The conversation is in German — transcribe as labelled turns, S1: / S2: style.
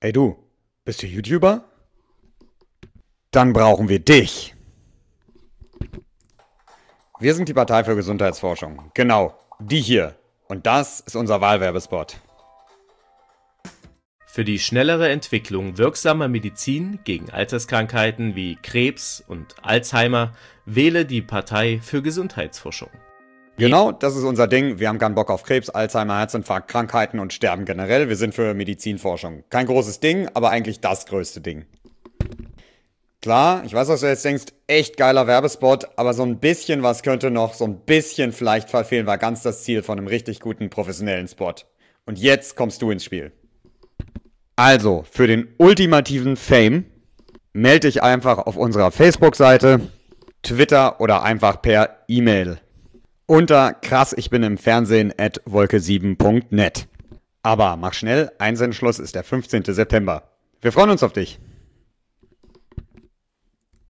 S1: Ey du, bist du YouTuber? Dann brauchen wir dich. Wir sind die Partei für Gesundheitsforschung. Genau, die hier. Und das ist unser Wahlwerbespot.
S2: Für die schnellere Entwicklung wirksamer Medizin gegen Alterskrankheiten wie Krebs und Alzheimer wähle die Partei für Gesundheitsforschung.
S1: Genau, das ist unser Ding. Wir haben keinen Bock auf Krebs, Alzheimer, Herzinfarkt, Krankheiten und Sterben generell. Wir sind für Medizinforschung. Kein großes Ding, aber eigentlich das größte Ding. Klar, ich weiß, was du jetzt denkst, echt geiler Werbespot, aber so ein bisschen was könnte noch, so ein bisschen vielleicht verfehlen, war ganz das Ziel von einem richtig guten professionellen Spot. Und jetzt kommst du ins Spiel. Also, für den ultimativen Fame melde dich einfach auf unserer Facebook-Seite, Twitter oder einfach per E-Mail unter krass, ich bin im Fernsehen at wolke7.net. Aber mach schnell, Einsendeschluss ist der 15. September. Wir freuen uns auf dich.